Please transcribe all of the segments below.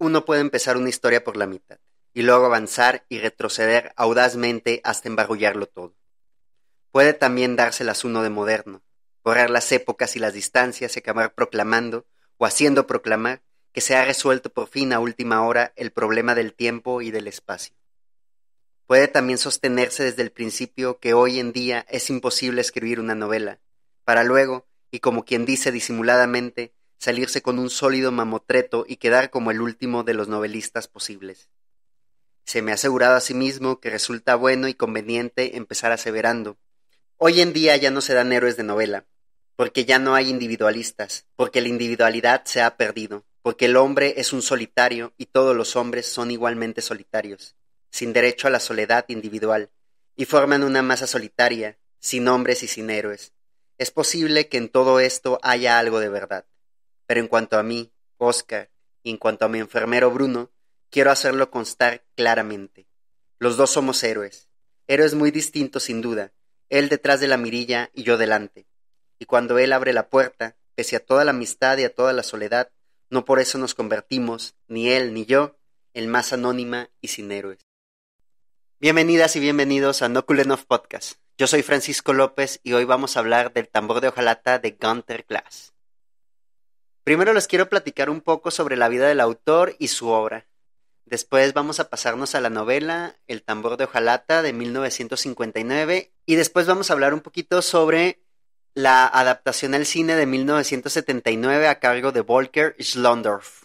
uno puede empezar una historia por la mitad y luego avanzar y retroceder audazmente hasta embarrullarlo todo. Puede también dárselas uno de moderno, borrar las épocas y las distancias y acabar proclamando o haciendo proclamar que se ha resuelto por fin a última hora el problema del tiempo y del espacio. Puede también sostenerse desde el principio que hoy en día es imposible escribir una novela, para luego, y como quien dice disimuladamente, salirse con un sólido mamotreto y quedar como el último de los novelistas posibles. Se me ha asegurado a sí mismo que resulta bueno y conveniente empezar aseverando. Hoy en día ya no se dan héroes de novela, porque ya no hay individualistas, porque la individualidad se ha perdido, porque el hombre es un solitario y todos los hombres son igualmente solitarios, sin derecho a la soledad individual, y forman una masa solitaria, sin hombres y sin héroes. Es posible que en todo esto haya algo de verdad. Pero en cuanto a mí, Oscar, y en cuanto a mi enfermero Bruno, quiero hacerlo constar claramente. Los dos somos héroes. Héroes muy distintos sin duda, él detrás de la mirilla y yo delante. Y cuando él abre la puerta, pese a toda la amistad y a toda la soledad, no por eso nos convertimos, ni él ni yo, en más anónima y sin héroes. Bienvenidas y bienvenidos a No Podcast. Yo soy Francisco López y hoy vamos a hablar del tambor de hojalata de Gunter Glass. Primero les quiero platicar un poco sobre la vida del autor y su obra. Después vamos a pasarnos a la novela El tambor de hojalata de 1959 y después vamos a hablar un poquito sobre la adaptación al cine de 1979 a cargo de Volker Schlondorf.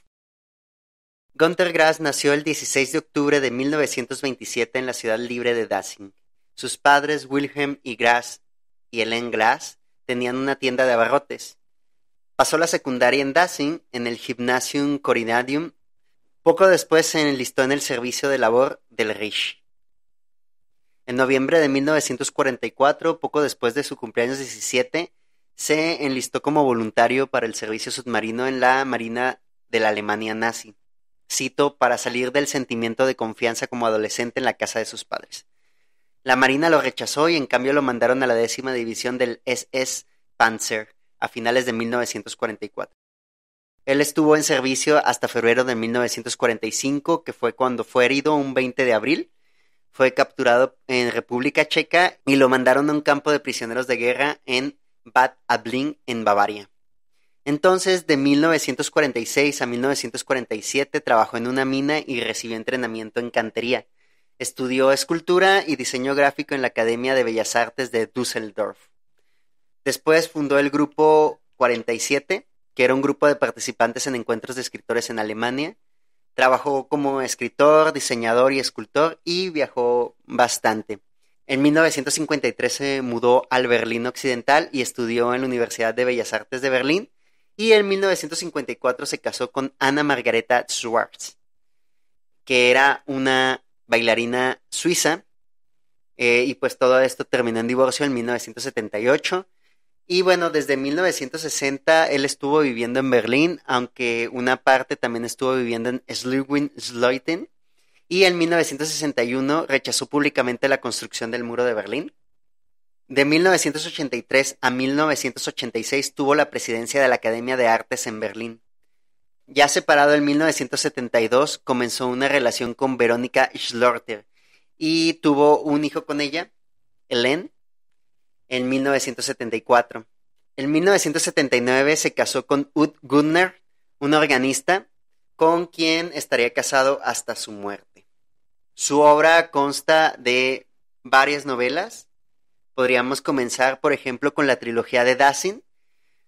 Gunter Grass nació el 16 de octubre de 1927 en la ciudad libre de Dassing. Sus padres, Wilhelm y Grass y Ellen Grass, tenían una tienda de abarrotes. Pasó la secundaria en Dasing en el Gymnasium Corinadium. Poco después se enlistó en el servicio de labor del Reich. En noviembre de 1944, poco después de su cumpleaños 17, se enlistó como voluntario para el servicio submarino en la Marina de la Alemania nazi. Cito, para salir del sentimiento de confianza como adolescente en la casa de sus padres. La Marina lo rechazó y en cambio lo mandaron a la décima división del SS Panzer a finales de 1944. Él estuvo en servicio hasta febrero de 1945, que fue cuando fue herido un 20 de abril. Fue capturado en República Checa y lo mandaron a un campo de prisioneros de guerra en Bad Abling, en Bavaria. Entonces, de 1946 a 1947 trabajó en una mina y recibió entrenamiento en cantería. Estudió escultura y diseño gráfico en la Academia de Bellas Artes de Düsseldorf. Después fundó el grupo 47, que era un grupo de participantes en encuentros de escritores en Alemania. Trabajó como escritor, diseñador y escultor y viajó bastante. En 1953 se mudó al Berlín Occidental y estudió en la Universidad de Bellas Artes de Berlín. Y en 1954 se casó con Ana Margareta Schwartz, que era una bailarina suiza. Eh, y pues todo esto terminó en divorcio en 1978. Y bueno, desde 1960 él estuvo viviendo en Berlín, aunque una parte también estuvo viviendo en schleswig Y en 1961 rechazó públicamente la construcción del muro de Berlín. De 1983 a 1986 tuvo la presidencia de la Academia de Artes en Berlín. Ya separado en 1972, comenzó una relación con Verónica Schlorter y tuvo un hijo con ella, Helene en 1974. En 1979 se casó con ...Ut Gudner, un organista con quien estaría casado hasta su muerte. Su obra consta de varias novelas. Podríamos comenzar, por ejemplo, con la trilogía de Dassin,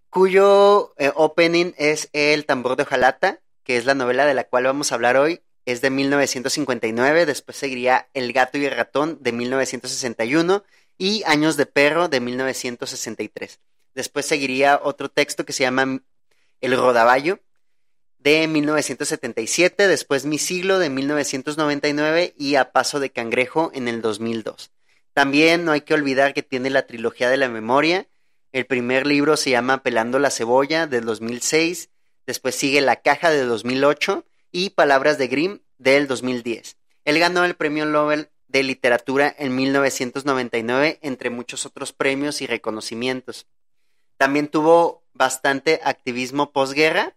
cuyo eh, opening es El tambor de Ojalata, que es la novela de la cual vamos a hablar hoy. Es de 1959, después seguiría El gato y el ratón de 1961 y Años de Perro de 1963. Después seguiría otro texto que se llama El Rodaballo de 1977, después Mi Siglo de 1999 y A Paso de Cangrejo en el 2002. También no hay que olvidar que tiene la trilogía de la memoria. El primer libro se llama Pelando la cebolla del 2006, después sigue La caja de 2008 y Palabras de Grimm del 2010. Él ganó el premio Nobel de Literatura en 1999, entre muchos otros premios y reconocimientos. También tuvo bastante activismo posguerra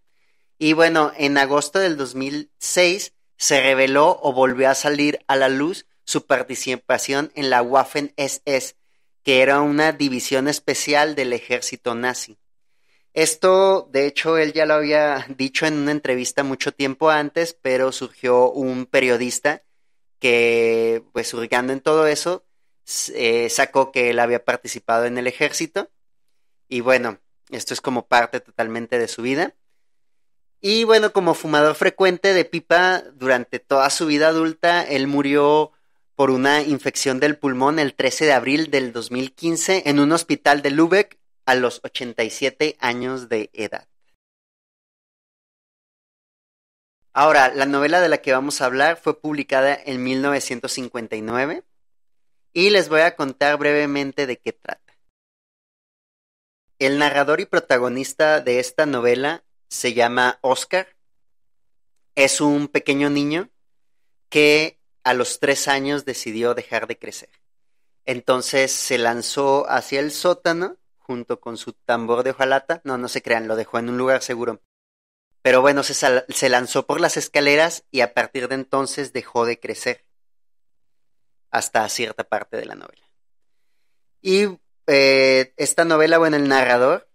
y bueno, en agosto del 2006 se reveló o volvió a salir a la luz su participación en la Waffen SS, que era una división especial del ejército nazi. Esto, de hecho, él ya lo había dicho en una entrevista mucho tiempo antes, pero surgió un periodista que pues hurgando en todo eso, eh, sacó que él había participado en el ejército. Y bueno, esto es como parte totalmente de su vida. Y bueno, como fumador frecuente de pipa durante toda su vida adulta, él murió por una infección del pulmón el 13 de abril del 2015 en un hospital de Lübeck a los 87 años de edad. Ahora, la novela de la que vamos a hablar fue publicada en 1959 y les voy a contar brevemente de qué trata. El narrador y protagonista de esta novela se llama Oscar. Es un pequeño niño que a los tres años decidió dejar de crecer. Entonces se lanzó hacia el sótano junto con su tambor de hojalata. No, no se crean, lo dejó en un lugar seguro. Pero bueno, se, lanzó por las escaleras y a partir de entonces dejó de crecer hasta cierta parte de la novela. Y eh, esta novela, bueno, el narrador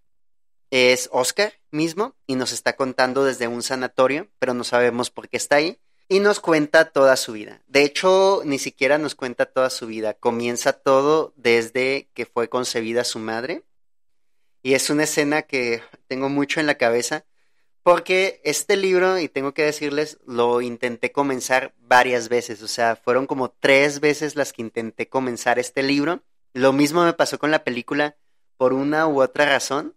es Oscar mismo y nos está contando desde un sanatorio, pero no sabemos por qué está ahí. Y nos cuenta toda su vida. De hecho, ni siquiera nos cuenta toda su vida. Comienza todo desde que fue concebida su madre. Y es una escena que tengo mucho en la cabeza porque este libro, y tengo que decirles, lo intenté comenzar varias veces, o sea, fueron como tres veces las que intenté comenzar este libro. Lo mismo me pasó con la película, por una u otra razón,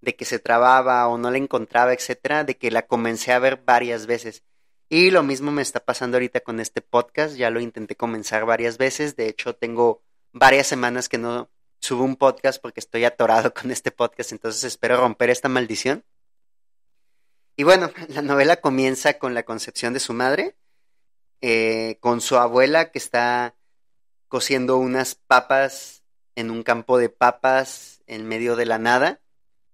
de que se trababa o no la encontraba, etcétera, de que la comencé a ver varias veces. Y lo mismo me está pasando ahorita con este podcast, ya lo intenté comenzar varias veces, de hecho tengo varias semanas que no subo un podcast porque estoy atorado con este podcast, entonces espero romper esta maldición. Y bueno, la novela comienza con la concepción de su madre, eh, con su abuela que está cociendo unas papas en un campo de papas en medio de la nada,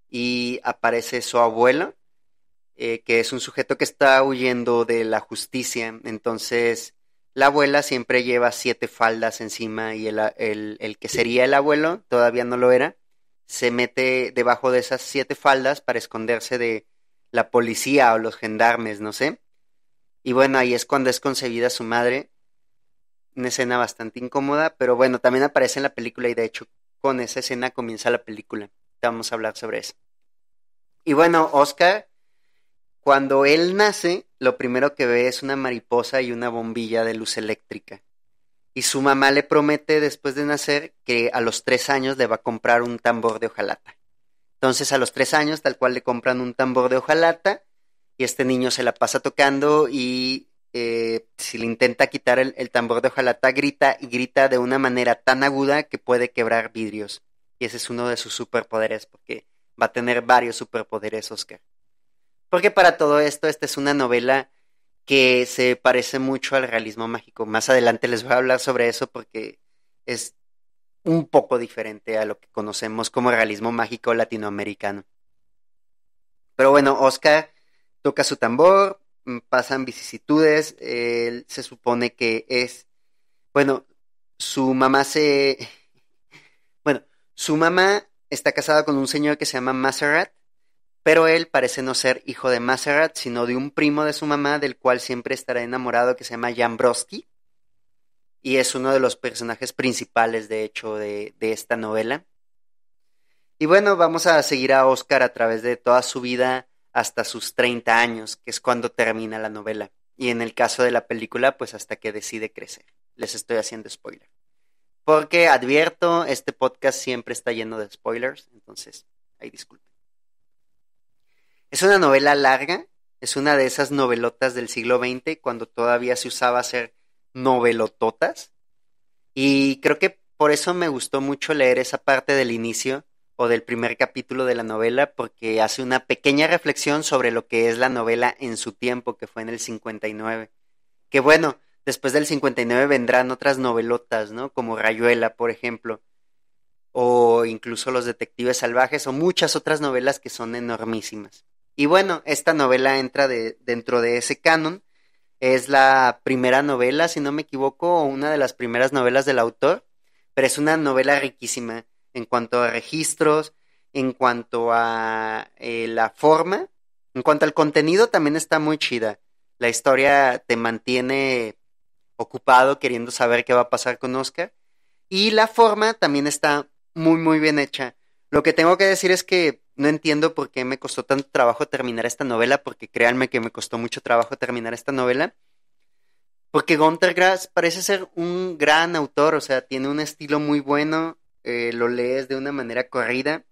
y aparece su abuelo, eh, que es un sujeto que está huyendo de la justicia. Entonces, la abuela siempre lleva siete faldas encima y el, el que sería el abuelo, todavía no lo era, se mete debajo de esas siete faldas para esconderse de la policía o los gendarmes, no sé. Y bueno, ahí es cuando es concebida su madre. Una escena bastante incómoda, pero bueno, también aparece en la película y de hecho con esa escena comienza la película. vamos a hablar sobre eso. Y bueno, Oscar, cuando él nace, lo primero que ve es una mariposa y una bombilla de luz eléctrica. Y su mamá le promete después de nacer que a los tres años le va a comprar un tambor de hojalata. Entonces a los tres años, tal cual le compran un tambor de hojalata y este niño se la pasa tocando y eh, si le intenta quitar el, el, tambor de hojalata grita y grita de una manera tan aguda que puede quebrar vidrios. Y ese es uno de sus superpoderes porque va a tener varios superpoderes Oscar. Porque para todo esto, esta es una novela que se parece mucho al realismo mágico. Más adelante les voy a hablar sobre eso porque es un poco diferente a lo que conocemos como realismo mágico latinoamericano. Pero bueno, Oscar toca su tambor, mm, pasan vicisitudes, él se supone que es, bueno, su mamá se, bueno, su mamá está casada con un señor que se llama Maserat, pero él parece no ser hijo de Maserat, sino de un primo de su mamá, del cual siempre estará enamorado, que se llama Jan y es uno de los personajes principales, de hecho, de, esta novela. Y bueno, vamos a seguir a Oscar a través de toda su vida hasta sus 30 años, que es cuando termina la novela. Y en el caso de la película, pues hasta que decide crecer. Les estoy haciendo spoiler. Porque advierto, este podcast siempre está lleno de spoilers, entonces ahí disculpen. Es una novela larga, es una de esas novelotas del siglo XX, cuando todavía se usaba hacer novelototas. Y creo que por eso me gustó mucho leer esa parte del inicio o del primer capítulo de la novela, porque hace una pequeña reflexión sobre lo que es la novela en su tiempo, que fue en el 59. Que bueno, después del 59 vendrán otras novelotas, ¿no? Como Rayuela, por ejemplo, o incluso Los Detectives Salvajes, o muchas otras novelas que son enormísimas. Y bueno, esta novela entra de, dentro de ese canon, es la primera novela, si no me equivoco, o una de las primeras novelas del autor, pero es una novela riquísima en cuanto a registros, en cuanto a eh, la forma, en cuanto al contenido también está muy chida. La historia te mantiene ocupado queriendo saber qué va a pasar con Oscar y la forma también está muy muy bien hecha. Lo que tengo que decir es que no entiendo por qué me costó tanto trabajo terminar esta novela, porque créanme que me costó mucho trabajo terminar esta novela. Porque Gunter Grass parece ser un gran autor, o sea, tiene un estilo muy bueno, eh, lo lees de una manera corrida,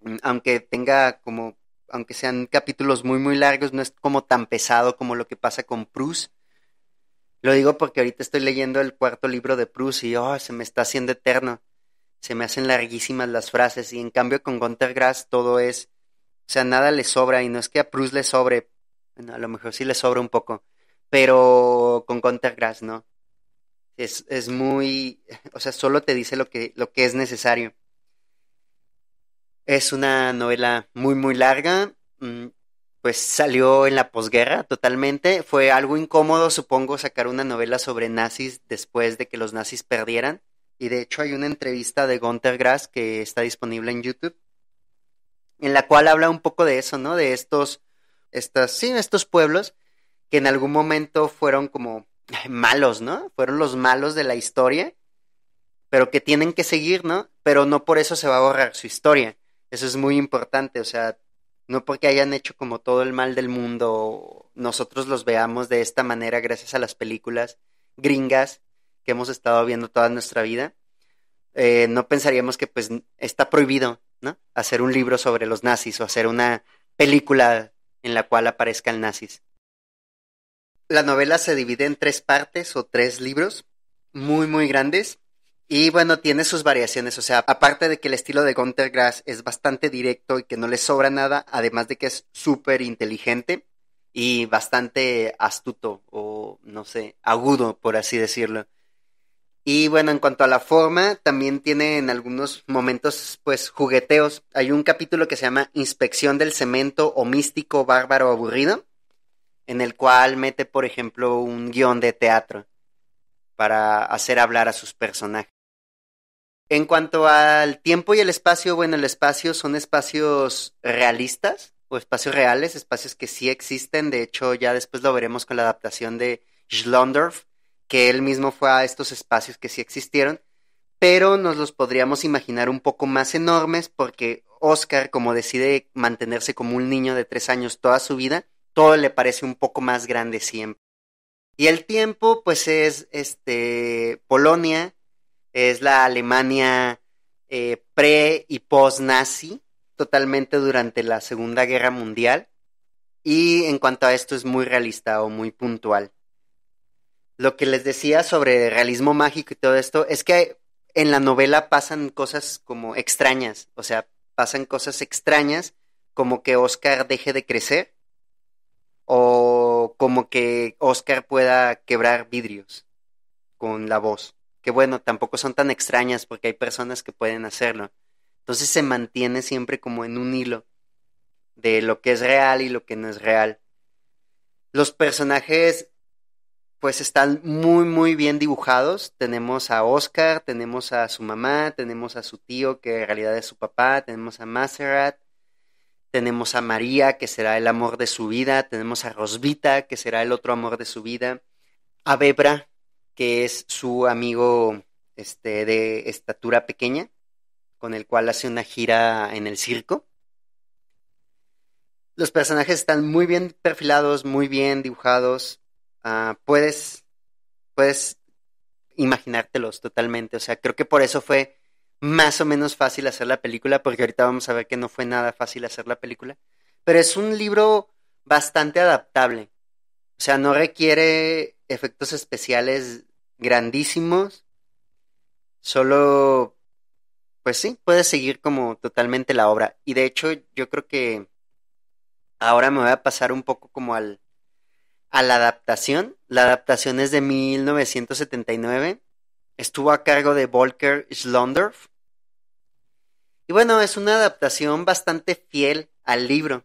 mm, aunque tenga como, aunque sean capítulos muy, muy largos, no es como tan pesado como lo que pasa con Proust. Lo digo porque ahorita estoy leyendo el cuarto libro de Proust y oh, se me está haciendo eterno se me hacen larguísimas las frases y en cambio con Gunter Grass todo es, o sea, nada le sobra y no es que a Proust le sobre, a lo mejor sí le sobra un poco, pero con Gunter Grass no. Es, es muy, o sea, solo te dice lo que, lo que es necesario. Es una novela muy, muy larga. Mm, pues salió en la posguerra totalmente. Fue algo incómodo, supongo, sacar una novela sobre nazis después de que los nazis perdieran. Y de hecho hay una entrevista de Gunter Grass que está disponible en YouTube, en la cual habla un poco de eso, ¿no? De estos, estas, sí, estos pueblos que en algún momento fueron como malos, ¿no? Fueron los malos de la historia, pero que tienen que seguir, ¿no? Pero no por eso se va a borrar su historia. Eso es muy importante, o sea, no porque hayan hecho como todo el mal del mundo, nosotros los veamos de esta manera gracias a las películas gringas que hemos estado viendo toda nuestra vida, eh, no pensaríamos que pues está prohibido, ¿no? Hacer un libro sobre los nazis o hacer una película en la cual aparezca el nazis. La novela se divide en tres partes o tres libros muy, muy grandes. Y bueno, tiene sus variaciones, o sea, aparte de que el estilo de Gunter Grass es bastante directo y que no le sobra nada, además de que es súper inteligente y bastante astuto o, no sé, agudo, por así decirlo. Y bueno, en cuanto a la forma, también tiene en algunos momentos pues jugueteos. Hay un capítulo que se llama Inspección del Cemento o Místico Bárbaro Aburrido, en el cual mete, por ejemplo, un guión de teatro para hacer hablar a sus personajes. En cuanto al tiempo y el espacio, bueno, el espacio son espacios realistas o espacios reales, espacios que sí existen. De hecho, ya después lo veremos con la adaptación de Schlondorf, que él mismo fue a estos espacios que sí existieron, pero nos los podríamos imaginar un poco más enormes porque Oscar, como decide mantenerse como un niño de tres años toda su vida, todo le parece un poco más grande siempre. Y el tiempo, pues es este Polonia, es la Alemania eh, pre y post nazi, totalmente durante la Segunda Guerra Mundial. Y en cuanto a esto es muy realista o muy puntual lo que les decía sobre realismo mágico y todo esto es que en la novela pasan cosas como extrañas, o sea, pasan cosas extrañas como que Oscar deje de crecer o como que Oscar pueda quebrar vidrios con la voz, que bueno, tampoco son tan extrañas porque hay personas que pueden hacerlo. Entonces se mantiene siempre como en un hilo de lo que es real y lo que no es real. Los personajes pues están muy, muy bien dibujados. Tenemos a Oscar, tenemos a su mamá, tenemos a su tío, que en realidad es su papá, tenemos a Maserat, tenemos a María, que será el amor de su vida, tenemos a Rosvita, que será el otro amor de su vida, a Bebra, que es su amigo este, de estatura pequeña, con el cual hace una gira en el circo. Los personajes están muy bien perfilados, muy bien dibujados Ah, puedes, puedes imaginártelos totalmente. O sea, creo que por eso fue más o menos fácil hacer la película, porque ahorita vamos a ver que no fue nada fácil hacer la película. Pero es un libro bastante adaptable. O sea, no requiere efectos especiales grandísimos. Solo, pues sí, puedes seguir como totalmente la obra. Y de hecho, yo creo que ahora me voy a pasar un poco como al, a la adaptación. La adaptación es de 1979. Estuvo a cargo de Volker Schlondorf. Y bueno, es una adaptación bastante fiel al libro,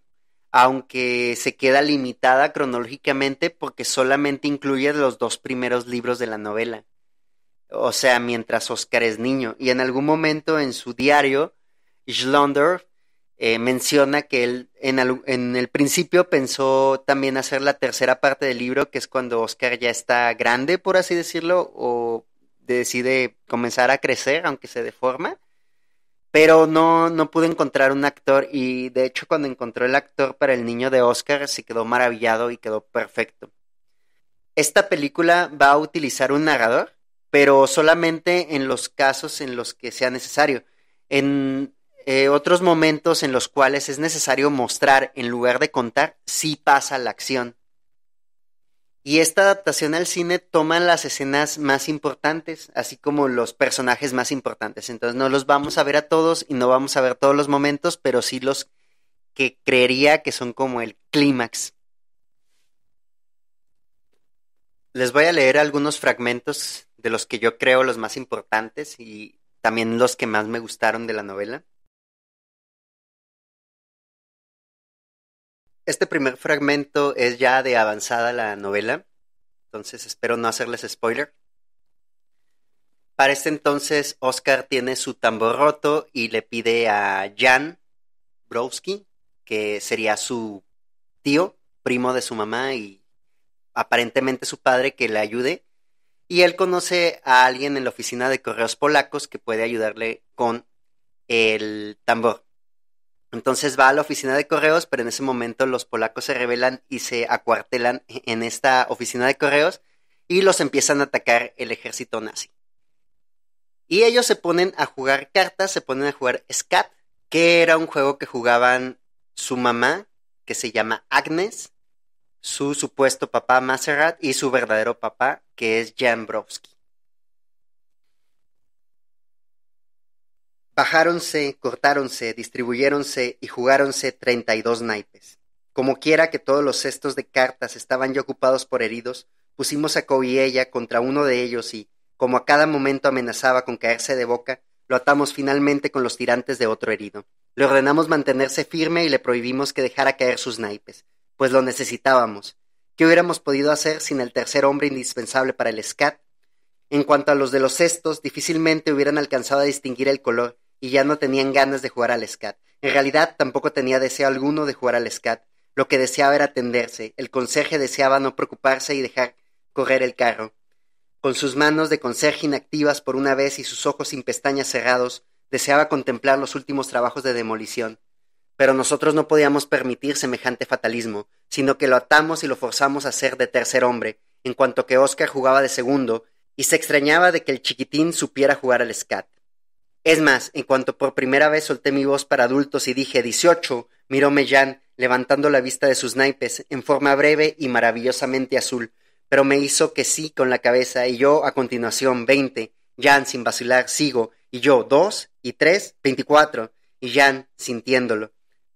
aunque se queda limitada cronológicamente porque solamente incluye los dos primeros libros de la novela. O sea, mientras Oscar es niño. Y en algún momento en su diario, Schlondorf eh, menciona que él en, el principio pensó también hacer la tercera parte del libro, que es cuando Oscar ya está grande, por así decirlo, o decide comenzar a crecer, aunque se deforma. Pero no, no pudo encontrar un actor y de hecho cuando encontró el actor para el niño de Oscar se quedó maravillado y quedó perfecto. Esta película va a utilizar un narrador, pero solamente en los casos en los que sea necesario. En, eh, otros momentos en los cuales es necesario mostrar en lugar de contar si pasa la acción. Y esta adaptación al cine toma las escenas más importantes, así como los personajes más importantes. Entonces no los vamos a ver a todos y no vamos a ver todos los momentos, pero sí los que creería que son como el clímax. Les voy a leer algunos fragmentos de los que yo creo los más importantes y también los que más me gustaron de la novela. Este primer fragmento es ya de avanzada la novela, entonces espero no hacerles spoiler. Para este entonces, Oscar tiene su tambor roto y le pide a Jan Browski, que sería su tío, primo de su mamá y aparentemente su padre, que le ayude. Y él conoce a alguien en la oficina de correos polacos que puede ayudarle con el tambor. Entonces va a la oficina de correos, pero en ese momento los polacos se rebelan y se acuartelan en esta oficina de correos y los empiezan a atacar el ejército nazi. Y ellos se ponen a jugar cartas, se ponen a jugar Scat, que era un juego que jugaban su mamá, que se llama Agnes, su supuesto papá Maserat y su verdadero papá, que es Jan Bajáronse, cortáronse, distribuyéronse y jugáronse treinta y dos naipes. Como quiera que todos los cestos de cartas estaban ya ocupados por heridos, pusimos a ella contra uno de ellos y, como a cada momento amenazaba con caerse de boca, lo atamos finalmente con los tirantes de otro herido. Le ordenamos mantenerse firme y le prohibimos que dejara caer sus naipes, pues lo necesitábamos. ¿Qué hubiéramos podido hacer sin el tercer hombre indispensable para el SCAT? En cuanto a los de los cestos, difícilmente hubieran alcanzado a distinguir el color, y ya no tenían ganas de jugar al SCAT. En realidad tampoco tenía deseo alguno de jugar al SCAT. Lo que deseaba era atenderse. El conserje deseaba no preocuparse y dejar correr el carro. Con sus manos de conserje inactivas por una vez y sus ojos sin pestañas cerrados, deseaba contemplar los últimos trabajos de demolición. Pero nosotros no podíamos permitir semejante fatalismo, sino que lo atamos y lo forzamos a ser de tercer hombre, en cuanto que Oscar jugaba de segundo, y se extrañaba de que el chiquitín supiera jugar al scat. Es más, en cuanto por primera vez solté mi voz para adultos y dije dieciocho, miróme Jan, levantando la vista de sus naipes, en forma breve y maravillosamente azul, pero me hizo que sí con la cabeza, y yo, a continuación, veinte. Jan, sin vacilar, sigo, y yo, dos, y tres, veinticuatro Y Jan, sintiéndolo.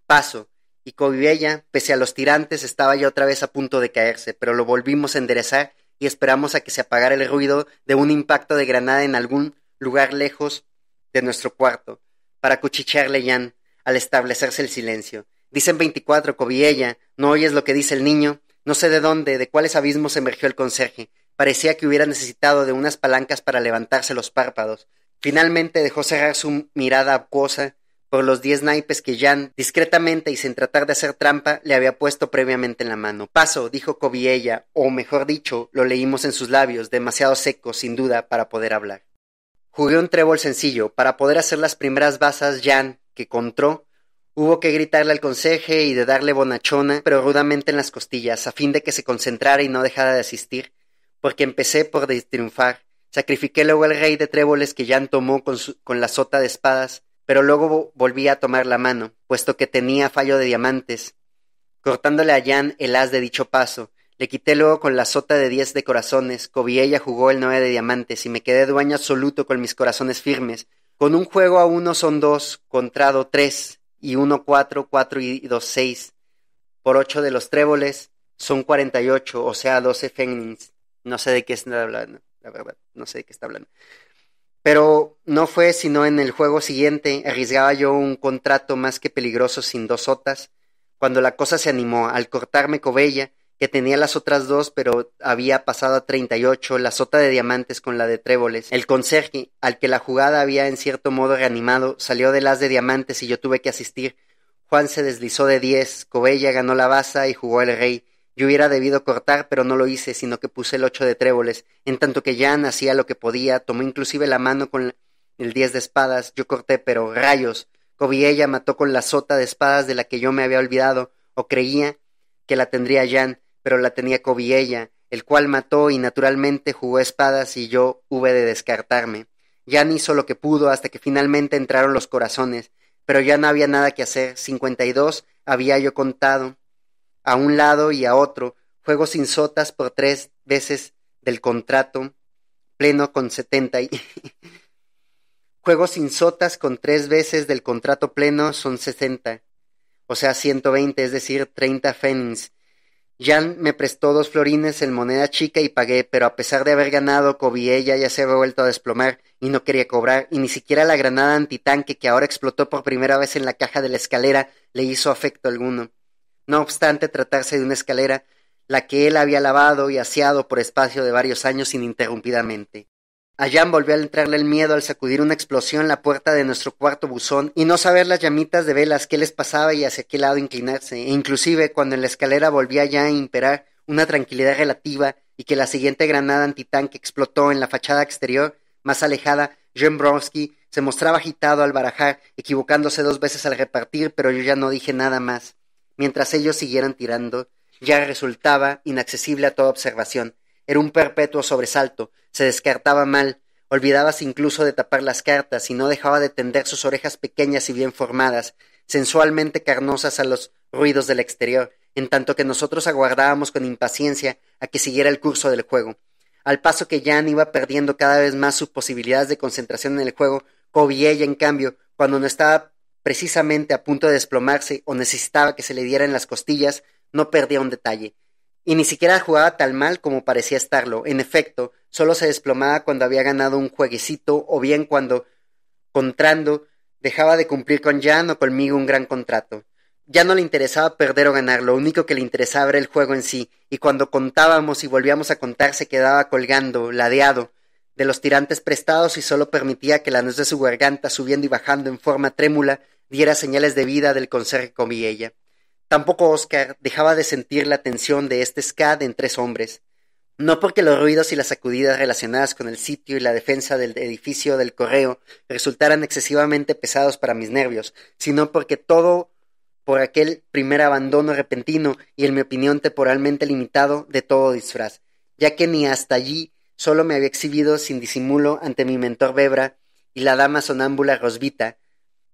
Paso. Y ella, pese a los tirantes, estaba ya otra vez a punto de caerse, pero lo volvimos a enderezar y esperamos a que se apagara el ruido de un impacto de granada en algún lugar lejos de nuestro cuarto, para cuchichearle Jan, al establecerse el silencio. Dicen veinticuatro, ella no oyes lo que dice el niño, no sé de dónde, de cuáles abismos emergió el conserje. Parecía que hubiera necesitado de unas palancas para levantarse los párpados. Finalmente dejó cerrar su mirada acuosa por los diez naipes que Jan, discretamente y sin tratar de hacer trampa, le había puesto previamente en la mano. Paso, dijo Coviella, o mejor dicho, lo leímos en sus labios, demasiado secos, sin duda, para poder hablar. Jugué un trébol sencillo. Para poder hacer las primeras basas, Jan, que contró, hubo que gritarle al conseje y de darle bonachona, pero rudamente en las costillas, a fin de que se concentrara y no dejara de asistir, porque empecé por triunfar. Sacrifiqué luego el rey de tréboles que Jan tomó con, con la sota de espadas, pero luego volví a tomar la mano, puesto que tenía fallo de diamantes, cortándole a Jan el haz de dicho paso, le quité luego con la sota de diez de corazones, Cobiella jugó el 9 de diamantes y me quedé dueño absoluto con mis corazones firmes. Con un juego a uno son dos, contrado tres, y uno cuatro, cuatro y dos seis. Por ocho de los tréboles son cuarenta y ocho, o sea, doce fénix. No sé de qué está hablando, la verdad, no sé de qué está hablando. Pero no fue sino en el juego siguiente, arriesgaba yo un contrato más que peligroso sin dos sotas, cuando la cosa se animó, al cortarme Cobella, que tenía las otras dos, pero había pasado a treinta y ocho... la sota de diamantes con la de tréboles. El conserje, al que la jugada había en cierto modo reanimado, salió del as de diamantes y yo tuve que asistir. Juan se deslizó de diez... Cobella ganó la baza y jugó el rey. Yo hubiera debido cortar, pero no lo hice, sino que puse el ocho de tréboles, en tanto que Jan hacía lo que podía, tomó inclusive la mano con el diez de espadas, yo corté, pero rayos, Cobella mató con la sota de espadas de la que yo me había olvidado, o creía que la tendría Jan, pero la tenía ella, el cual mató y naturalmente jugó espadas y yo hube de descartarme. Jan hizo lo que pudo hasta que finalmente entraron los corazones, pero ya no había nada que hacer. 52 había yo contado a un lado y a otro, juegos sin sotas por tres veces del contrato pleno con 70, y juegos sin sotas con tres veces del contrato pleno son 60, o sea 120, es decir, 30 fénix, Jan me prestó dos florines en moneda chica y pagué, pero a pesar de haber ganado, Kobe ya ya se había vuelto a desplomar y no quería cobrar, y ni siquiera la granada antitanque que ahora explotó por primera vez en la caja de la escalera le hizo afecto alguno. No obstante tratarse de una escalera, la que él había lavado y aseado por espacio de varios años ininterrumpidamente. A volvió a entrarle el miedo al sacudir una explosión la puerta de nuestro cuarto buzón y no saber las llamitas de velas qué les pasaba y hacia qué lado inclinarse, e inclusive cuando en la escalera volvía ya a imperar una tranquilidad relativa y que la siguiente granada antitanque explotó en la fachada exterior, más alejada, Jim Bronsky se mostraba agitado al barajar, equivocándose dos veces al repartir, pero yo ya no dije nada más. Mientras ellos siguieran tirando, ya resultaba inaccesible a toda observación. Era un perpetuo sobresalto, se descartaba mal, olvidabas incluso de tapar las cartas y no dejaba de tender sus orejas pequeñas y bien formadas, sensualmente carnosas a los ruidos del exterior, en tanto que nosotros aguardábamos con impaciencia a que siguiera el curso del juego. Al paso que Jan iba perdiendo cada vez más sus posibilidades de concentración en el juego, Kobe en cambio, cuando no estaba precisamente a punto de desplomarse o necesitaba que se le dieran las costillas, no perdía un detalle y ni siquiera jugaba tan mal como parecía estarlo. En efecto, solo se desplomaba cuando había ganado un jueguecito o bien cuando, contrando, dejaba de cumplir con Jan o conmigo un gran contrato. Ya no le interesaba perder o ganar, lo único que le interesaba era el juego en sí, y cuando contábamos y volvíamos a contar se quedaba colgando, ladeado, de los tirantes prestados y solo permitía que la nuez de su garganta subiendo y bajando en forma trémula diera señales de vida del conserje que comía ella. Tampoco Oscar dejaba de sentir la tensión de este SCAD en tres hombres, no porque los ruidos y las sacudidas relacionadas con el sitio y la defensa del edificio del correo resultaran excesivamente pesados para mis nervios, sino porque todo por aquel primer abandono repentino y, en mi opinión, temporalmente limitado de todo disfraz, ya que ni hasta allí solo me había exhibido sin disimulo ante mi mentor Bebra y la dama sonámbula Rosvita,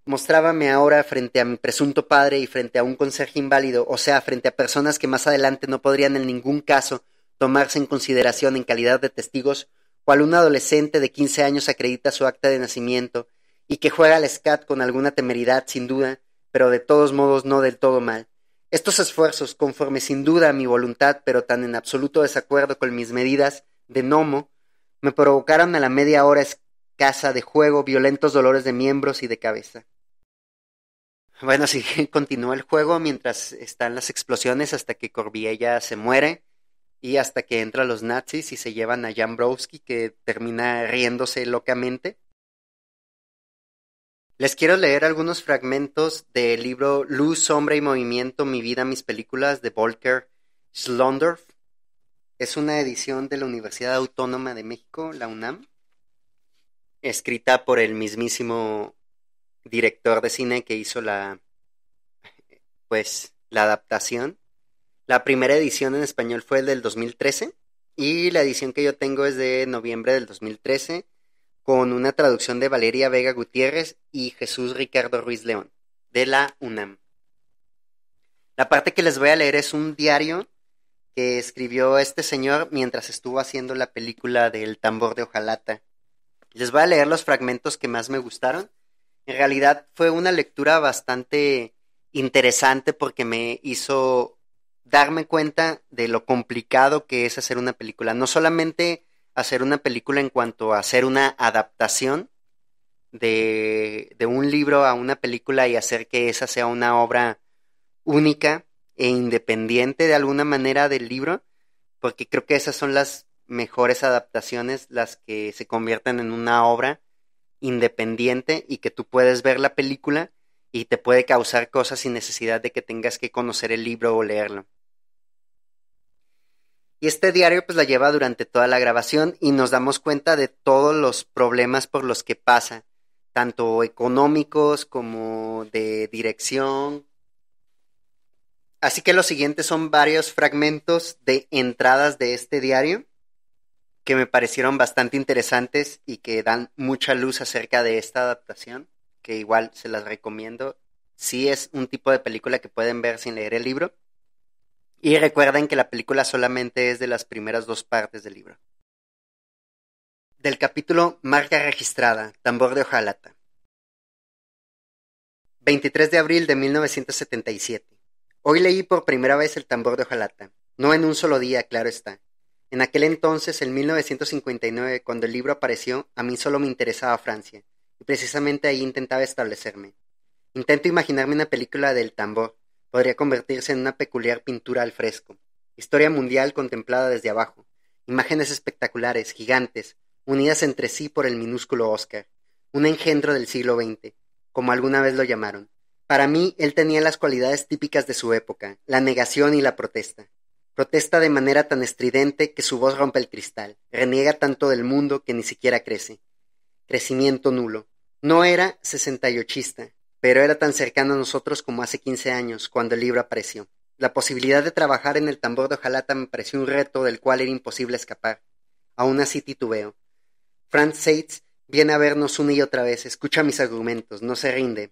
mostrábame ahora frente a mi presunto padre y frente a un conserje inválido, o sea, frente a personas que más adelante no podrían en ningún caso tomarse en consideración en calidad de testigos, cual un adolescente de quince años acredita su acta de nacimiento y que juega al SCAT con alguna temeridad, sin duda, pero de todos modos no del todo mal. Estos esfuerzos, conforme sin duda a mi voluntad, pero tan en absoluto desacuerdo con mis medidas de NOMO, me provocaron a la media hora escasa de juego violentos dolores de miembros y de cabeza. Bueno, sí, continúa el juego mientras están las explosiones hasta que Corbiella se muere y hasta que entran los nazis y se llevan a Jan Browski que termina riéndose locamente. Les quiero leer algunos fragmentos del libro Luz, Sombra y Movimiento, Mi Vida, Mis Películas de Volker Schlondorf. Es una edición de la Universidad Autónoma de México, la UNAM, escrita por el mismísimo director de cine que hizo la, pues, la adaptación. La primera edición en español fue el del 2013 y la edición que yo tengo es de noviembre del 2013 con una traducción de Valeria Vega Gutiérrez y Jesús Ricardo Ruiz León de la UNAM. La parte que les voy a leer es un diario que escribió este señor mientras estuvo haciendo la película del tambor de hojalata. Les voy a leer los fragmentos que más me gustaron en realidad fue una lectura bastante interesante porque me hizo darme cuenta de lo complicado que es hacer una película. No solamente hacer una película en cuanto a hacer una adaptación de, un libro a una película y hacer que esa sea una obra única e independiente de alguna manera del libro, porque creo que esas son las mejores adaptaciones, las que se convierten en una obra independiente y que tú puedes ver la película y te puede causar cosas sin necesidad de que tengas que conocer el libro o leerlo. Y este diario pues la lleva durante toda la grabación y nos damos cuenta de todos los problemas por los que pasa, tanto económicos como de dirección. Así que los siguientes son varios fragmentos de entradas de este diario que me parecieron bastante interesantes y que dan mucha luz acerca de esta adaptación, que igual se las recomiendo. si es un tipo de película que pueden ver sin leer el libro. Y recuerden que la película solamente es de las primeras dos partes del libro. Del capítulo Marca Registrada, Tambor de Ojalata. 23 de abril de 1977. Hoy leí por primera vez el tambor de Ojalata. No en un solo día, claro está en aquel entonces, en 1959, cuando el libro apareció, a mí solo me interesaba Francia, y precisamente ahí intentaba establecerme. Intento imaginarme una película del tambor, podría convertirse en una peculiar pintura al fresco, historia mundial contemplada desde abajo, imágenes espectaculares, gigantes, unidas entre sí por el minúsculo Oscar, un engendro del siglo XX, como alguna vez lo llamaron. Para mí, él tenía las cualidades típicas de su época, la negación y la protesta. Protesta de manera tan estridente que su voz rompe el cristal. Reniega tanto del mundo que ni siquiera crece. Crecimiento nulo. No era 68ista, pero era tan cercano a nosotros como hace 15 años, cuando el libro apareció. La posibilidad de trabajar en el tambor de hojalata me pareció un reto del cual era imposible escapar. Aún así titubeo. Franz Seitz viene a vernos una y otra vez, escucha mis argumentos, no se rinde.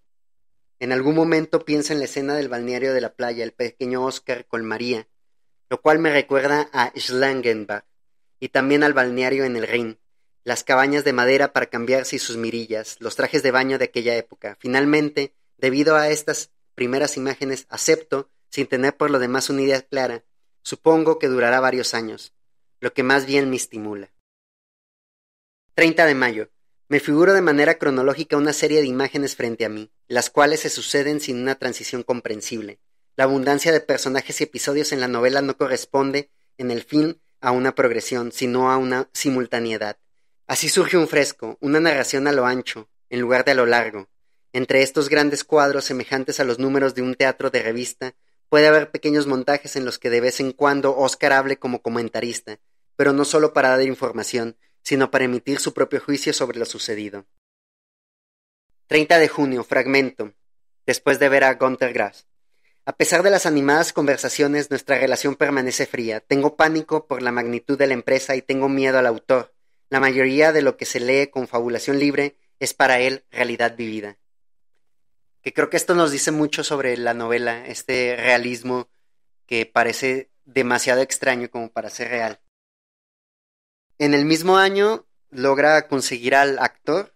En algún momento piensa en la escena del balneario de la playa, el pequeño Oscar con María, lo cual me recuerda a Schlangenbach y también al balneario en el Rhin, las cabañas de madera para cambiarse y sus mirillas, los trajes de baño de aquella época. Finalmente, debido a estas primeras imágenes, acepto, sin tener por lo demás una idea clara, supongo que durará varios años, lo que más bien me estimula. 30 de mayo. Me figuro de manera cronológica una serie de imágenes frente a mí, las cuales se suceden sin una transición comprensible. La abundancia de personajes y episodios en la novela no corresponde, en el fin, a una progresión, sino a una simultaneidad. Así surge un fresco, una narración a lo ancho, en lugar de a lo largo. Entre estos grandes cuadros semejantes a los números de un teatro de revista, puede haber pequeños montajes en los que de vez en cuando Oscar hable como comentarista, pero no solo para dar información, sino para emitir su propio juicio sobre lo sucedido. 30 de junio, fragmento. Después de ver a Gunter Grass. A pesar de las animadas conversaciones, nuestra relación permanece fría. Tengo pánico por la magnitud de la empresa y tengo miedo al autor. La mayoría de lo que se lee con fabulación libre es para él realidad vivida. Que creo que esto nos dice mucho sobre la novela, este realismo que parece demasiado extraño como para ser real. En el mismo año logra conseguir al actor,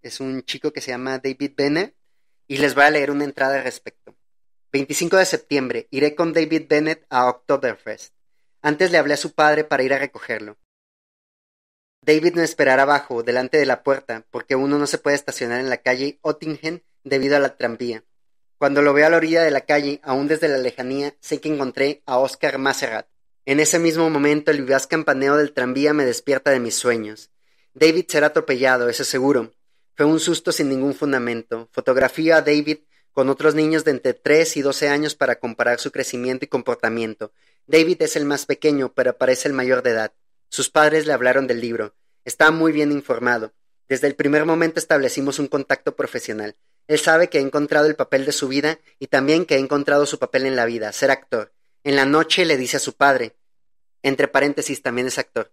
es un chico que se llama David Benner, y les voy a leer una entrada al respecto. 25 de septiembre, iré con David Bennett a Oktoberfest. Antes le hablé a su padre para ir a recogerlo. David no esperará abajo, delante de la puerta, porque uno no se puede estacionar en la calle Ottingen debido a la tranvía. Cuando lo veo a la orilla de la calle, aún desde la lejanía, sé que encontré a Oscar Maserat. En ese mismo momento, el vivaz campaneo del tranvía me despierta de mis sueños. David será atropellado, eso seguro. Fue un susto sin ningún fundamento. Fotografía a David con otros niños de entre 3 y 12 años para comparar su crecimiento y comportamiento. David es el más pequeño, pero parece el mayor de edad. Sus padres le hablaron del libro. Está muy bien informado. Desde el primer momento establecimos un contacto profesional. Él sabe que ha encontrado el papel de su vida y también que ha encontrado su papel en la vida, ser actor. En la noche le dice a su padre, entre paréntesis también es actor.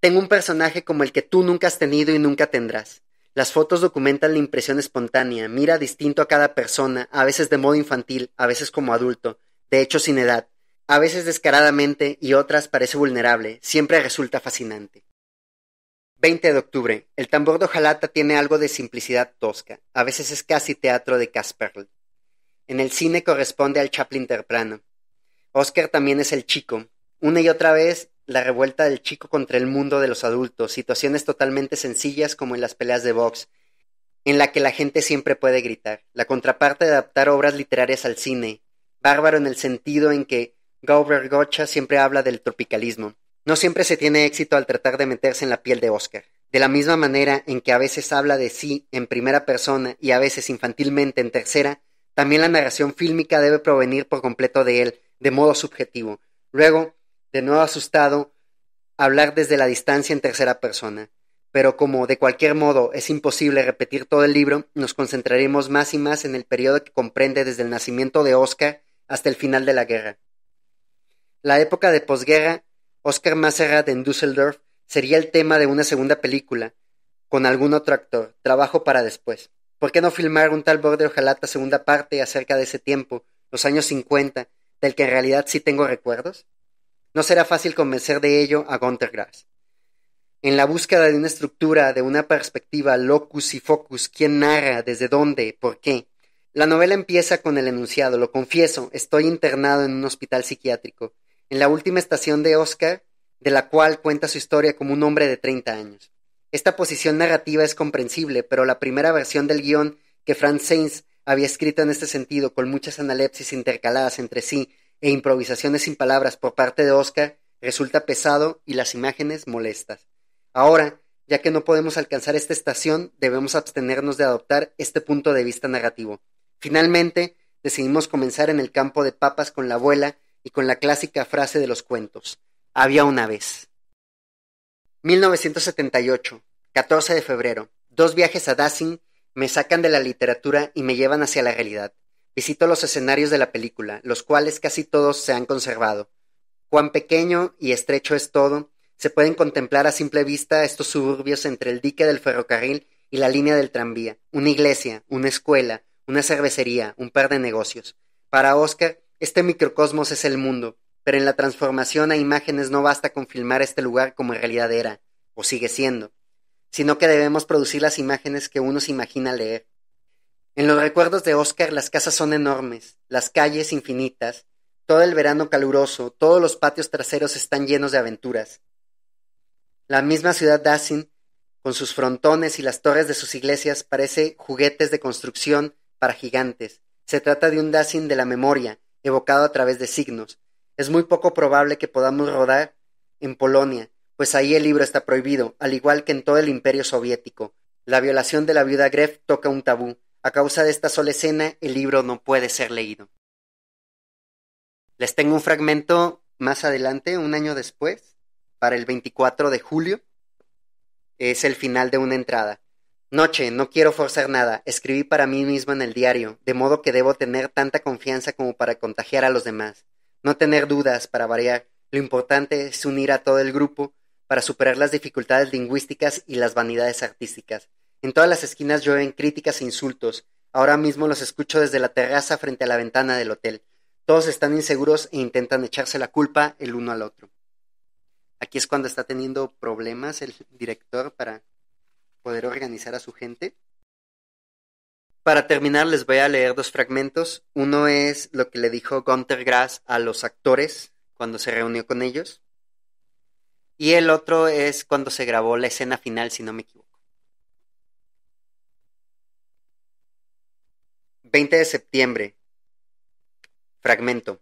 Tengo un personaje como el que tú nunca has tenido y nunca tendrás. Las fotos documentan la impresión espontánea, mira distinto a cada persona, a veces de modo infantil, a veces como adulto, de hecho sin edad, a veces descaradamente y otras parece vulnerable, siempre resulta fascinante. 20 de octubre. El tambor de Ojalata tiene algo de simplicidad tosca, a veces es casi teatro de Casperl. En el cine corresponde al Chaplin temprano. Oscar también es el chico. Una y otra vez la revuelta del chico contra el mundo de los adultos, situaciones totalmente sencillas como en las peleas de box, en la que la gente siempre puede gritar, la contraparte de adaptar obras literarias al cine, bárbaro en el sentido en que gauber Gocha siempre habla del tropicalismo. No siempre se tiene éxito al tratar de meterse en la piel de Oscar. De la misma manera en que a veces habla de sí en primera persona y a veces infantilmente en tercera, también la narración fílmica debe provenir por completo de él, de modo subjetivo. Luego, de nuevo asustado, hablar desde la distancia en tercera persona. Pero como de cualquier modo es imposible repetir todo el libro, nos concentraremos más y más en el periodo que comprende desde el nacimiento de Oscar hasta el final de la guerra. La época de posguerra, Oscar Maserat en Düsseldorf sería el tema de una segunda película, con algún otro actor, trabajo para después. ¿Por qué no filmar un tal borde ojalata segunda parte acerca de ese tiempo, los años 50, del que en realidad sí tengo recuerdos? No será fácil convencer de ello a Gunter En la búsqueda de una estructura, de una perspectiva, locus y focus, quién narra, desde dónde, por qué. La novela empieza con el enunciado, lo confieso, estoy internado en un hospital psiquiátrico, en la última estación de Oscar, de la cual cuenta su historia como un hombre de 30 años. Esta posición narrativa es comprensible, pero la primera versión del guión que Franz Sainz había escrito en este sentido, con muchas analepsis intercaladas entre sí, e improvisaciones sin palabras por parte de Oscar resulta pesado y las imágenes molestas. Ahora, ya que no podemos alcanzar esta estación, debemos abstenernos de adoptar este punto de vista narrativo. Finalmente, decidimos comenzar en el campo de papas con la abuela y con la clásica frase de los cuentos. Había una vez. 1978, 14 de febrero. Dos viajes a Dasing me sacan de la literatura y me llevan hacia la realidad. Visito los escenarios de la película, los cuales casi todos se han conservado. Cuán pequeño y estrecho es todo, se pueden contemplar a simple vista estos suburbios entre el dique del ferrocarril y la línea del tranvía, una iglesia, una escuela, una cervecería, un par de negocios. Para Oscar, este microcosmos es el mundo, pero en la transformación a imágenes no basta con filmar este lugar como en realidad era, o sigue siendo, sino que debemos producir las imágenes que uno se imagina leer. En los recuerdos de Oscar las casas son enormes, las calles infinitas, todo el verano caluroso, todos los patios traseros están llenos de aventuras. La misma ciudad Dacin, con sus frontones y las torres de sus iglesias, parece juguetes de construcción para gigantes. Se trata de un Dacin de la memoria, evocado a través de signos. Es muy poco probable que podamos rodar en Polonia, pues ahí el libro está prohibido, al igual que en todo el imperio soviético. La violación de la viuda gref toca un tabú. A causa de esta sola escena, el libro no puede ser leído. Les tengo un fragmento más adelante, un año después, para el 24 de julio. Es el final de una entrada. Noche, no quiero forzar nada. Escribí para mí mismo en el diario, de modo que debo tener tanta confianza como para contagiar a los demás. No tener dudas para variar. Lo importante es unir a todo el grupo para superar las dificultades lingüísticas y las vanidades artísticas. En todas las esquinas llueven críticas e insultos. Ahora mismo los escucho desde la terraza frente a la ventana del hotel. Todos están inseguros e intentan echarse la culpa el uno al otro. Aquí es cuando está teniendo problemas el director para poder organizar a su gente. Para terminar les voy a leer dos fragmentos. Uno es lo que le dijo Gunter Grass a los actores cuando se reunió con ellos. Y el otro es cuando se grabó la escena final, si no me equivoco. 20 de septiembre. Fragmento.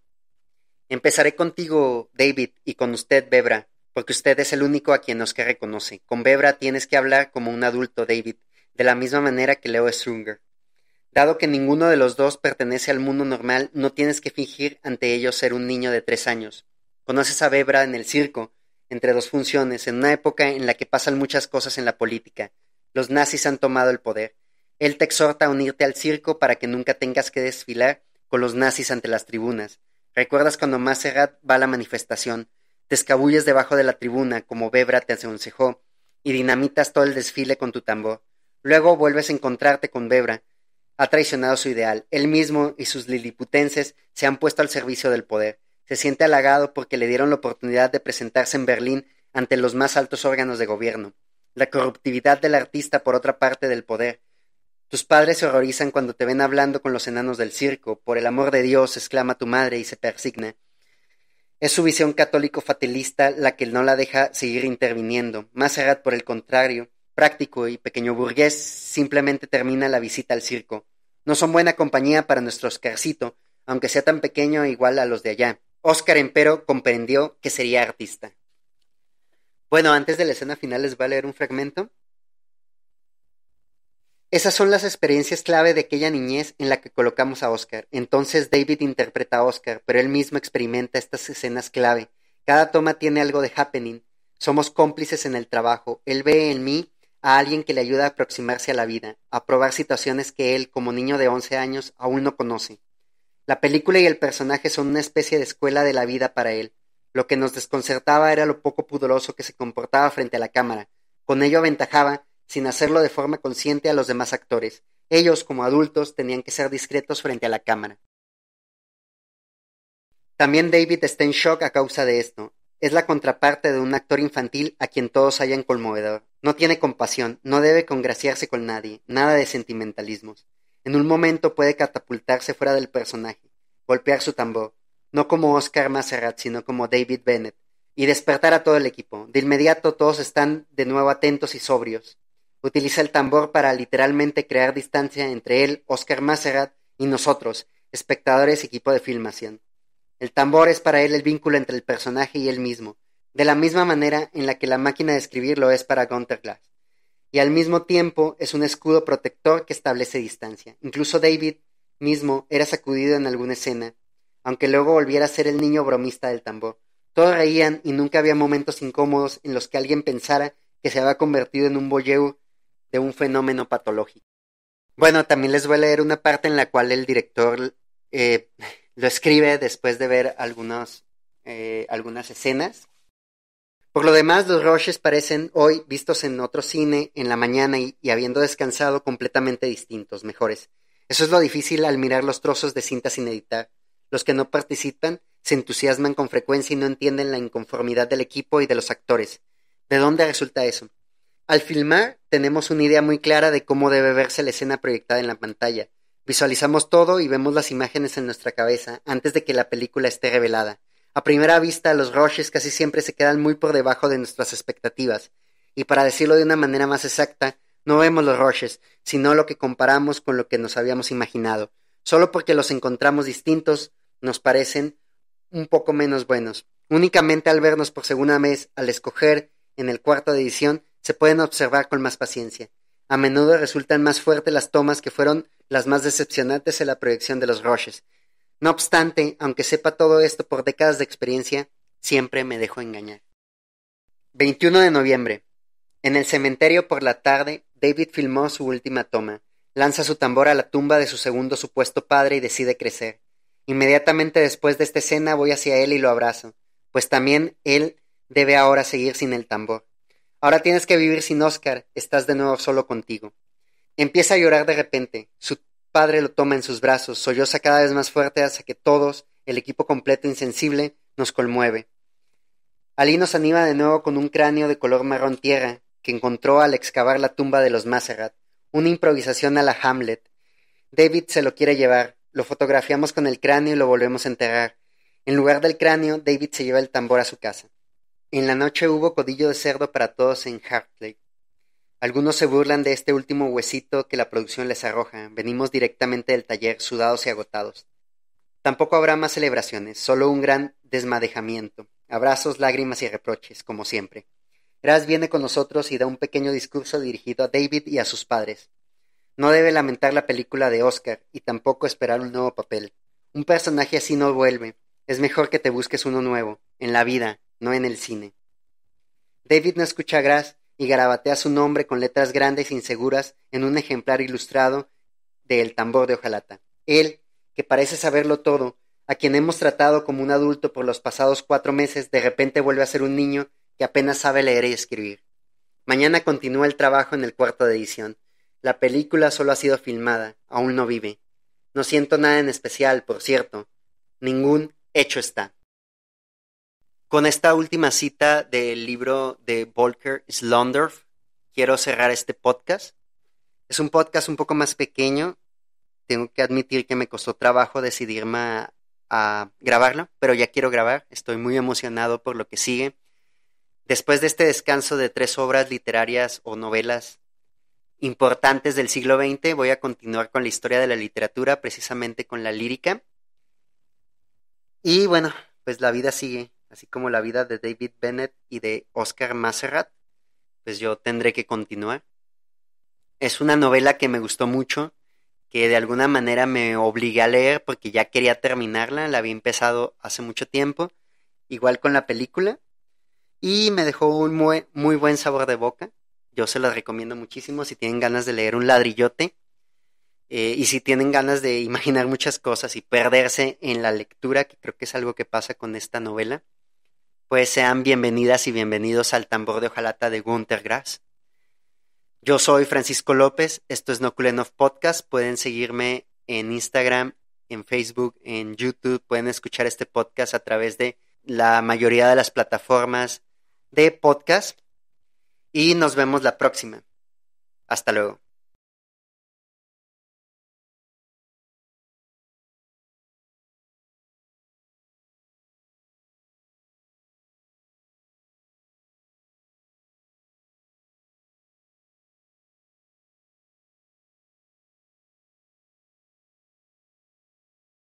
Empezaré contigo, David, y con usted, Bebra, porque usted es el único a quien que reconoce. Con Bebra tienes que hablar como un adulto, David, de la misma manera que Leo Strunger. Dado que ninguno de los dos pertenece al mundo normal, no tienes que fingir ante ellos ser un niño de tres años. Conoces a Bebra en el circo, entre dos funciones, en una época en la que pasan muchas cosas en la política. Los nazis han tomado el poder. Él te exhorta a unirte al circo para que nunca tengas que desfilar con los nazis ante las tribunas. Recuerdas cuando Maserat va a la manifestación, te escabulles debajo de la tribuna como Bebra te aconsejó y dinamitas todo el desfile con tu tambor. Luego vuelves a encontrarte con Bebra. Ha traicionado su ideal. Él mismo y sus liliputenses se han puesto al servicio del poder. Se siente halagado porque le dieron la oportunidad de presentarse en Berlín ante los más altos órganos de gobierno. La corruptividad del artista por otra parte del poder, tus padres se horrorizan cuando te ven hablando con los enanos del circo. Por el amor de Dios, exclama tu madre y se persigna. Es su visión católico-fatalista la que no la deja seguir interviniendo. Maserat, por el contrario, práctico y pequeño burgués, simplemente termina la visita al circo. No son buena compañía para nuestro Oscarcito, aunque sea tan pequeño e igual a los de allá. Oscar, empero, comprendió que sería artista. Bueno, antes de la escena final les voy a leer un fragmento. Esas son las experiencias clave de aquella niñez en la que colocamos a Oscar. Entonces David interpreta a Oscar, pero él mismo experimenta estas escenas clave. Cada toma tiene algo de happening. Somos cómplices en el trabajo. Él ve en mí a alguien que le ayuda a aproximarse a la vida, a probar situaciones que él, como niño de 11 años, aún no conoce. La película y el personaje son una especie de escuela de la vida para él. Lo que nos desconcertaba era lo poco pudoroso que se comportaba frente a la cámara. Con ello aventajaba sin hacerlo de forma consciente a los demás actores. Ellos, como adultos, tenían que ser discretos frente a la cámara. También David está en shock a causa de esto. Es la contraparte de un actor infantil a quien todos hayan conmovedor. No tiene compasión, no debe congraciarse con nadie, nada de sentimentalismos. En un momento puede catapultarse fuera del personaje, golpear su tambor, no como Oscar Maserat, sino como David Bennett, y despertar a todo el equipo. De inmediato todos están de nuevo atentos y sobrios utiliza el tambor para literalmente crear distancia entre él, Oscar Maserat, y nosotros, espectadores y equipo de filmación. El tambor es para él el vínculo entre el personaje y él mismo, de la misma manera en la que la máquina de escribir lo es para Gunter Glass. Y al mismo tiempo es un escudo protector que establece distancia. Incluso David mismo era sacudido en alguna escena, aunque luego volviera a ser el niño bromista del tambor. Todos reían y nunca había momentos incómodos en los que alguien pensara que se había convertido en un de un fenómeno patológico. Bueno, también les voy a leer una parte en la cual el director eh, lo escribe después de ver algunos, eh, algunas escenas. Por lo demás, los Roches parecen hoy vistos en otro cine en la mañana y habiendo descansado completamente distintos, mejores. Eso es lo difícil al mirar los trozos de cinta sin editar. Los que no participan se entusiasman con frecuencia y no entienden la inconformidad del equipo y de los actores. ¿De dónde resulta eso? Al filmar, tenemos una idea muy clara de cómo debe verse la escena proyectada en la pantalla. Visualizamos todo y vemos las imágenes en nuestra cabeza antes de que la película esté revelada. A primera vista, los rushes casi siempre se quedan muy por debajo de nuestras expectativas. Y para decirlo de una manera más exacta, no vemos los rushes, sino lo que comparamos con lo que nos habíamos imaginado. Solo porque los encontramos distintos, nos parecen un poco menos buenos. Únicamente al vernos por segunda vez, al escoger en el cuarto edición se pueden observar con más paciencia. A menudo resultan más fuertes las tomas que fueron las más decepcionantes en la proyección de los Roches. No obstante, aunque sepa todo esto por décadas de experiencia, siempre me dejo engañar. 21 de noviembre. En el cementerio por la tarde, David filmó su última toma. Lanza su tambor a la tumba de su segundo supuesto padre y decide crecer. Inmediatamente después de esta escena voy hacia él y lo abrazo, pues también él debe ahora seguir sin el tambor. Ahora tienes que vivir sin Oscar, estás de nuevo solo contigo. Empieza a llorar de repente, su padre lo toma en sus brazos, solloza cada vez más fuerte hasta que todos, el equipo completo insensible, nos conmueve. Ali nos anima de nuevo con un cráneo de color marrón tierra que encontró al excavar la tumba de los Maserat, una improvisación a la Hamlet. David se lo quiere llevar, lo fotografiamos con el cráneo y lo volvemos a enterrar. En lugar del cráneo, David se lleva el tambor a su casa. En la noche hubo codillo de cerdo para todos en Hartley. Algunos se burlan de este último huesito que la producción les arroja. Venimos directamente del taller, sudados y agotados. Tampoco habrá más celebraciones, solo un gran desmadejamiento. Abrazos, lágrimas y reproches, como siempre. Gras viene con nosotros y da un pequeño discurso dirigido a David y a sus padres. No debe lamentar la película de Oscar y tampoco esperar un nuevo papel. Un personaje así no vuelve. Es mejor que te busques uno nuevo, en la vida, no en el cine. David no escucha Grass y garabatea su nombre con letras grandes e inseguras en un ejemplar ilustrado del tambor de hojalata. Él, que parece saberlo todo, a quien hemos tratado como un adulto por los pasados cuatro meses, de repente vuelve a ser un niño que apenas sabe leer y escribir. Mañana continúa el trabajo en el cuarto de edición. La película solo ha sido filmada, aún no vive. No siento nada en especial, por cierto. Ningún hecho está. Con esta última cita del libro de Volker Slondorf, quiero cerrar este podcast. Es un podcast un poco más pequeño. Tengo que admitir que me costó trabajo decidirme a, a grabarlo, pero ya quiero grabar. Estoy muy emocionado por lo que sigue. Después de este descanso de tres obras literarias o novelas importantes del siglo XX, voy a continuar con la historia de la literatura, precisamente con la lírica. Y bueno, pues la vida sigue así como la vida de David Bennett y de Oscar Maserat, pues yo tendré que continuar. Es una novela que me gustó mucho, que de alguna manera me obligué a leer porque ya quería terminarla, la había empezado hace mucho tiempo, igual con la película, y me dejó un muy, buen sabor de boca. Yo se las recomiendo muchísimo si tienen ganas de leer un ladrillote eh, y si tienen ganas de imaginar muchas cosas y perderse en la lectura, que creo que es algo que pasa con esta novela pues sean bienvenidas y bienvenidos al tambor de hojalata de Gunter Grass. Yo soy Francisco López, esto es Noculenov Podcast, pueden seguirme en Instagram, en Facebook, en YouTube, pueden escuchar este podcast a través de la mayoría de las plataformas de podcast y nos vemos la próxima. Hasta luego.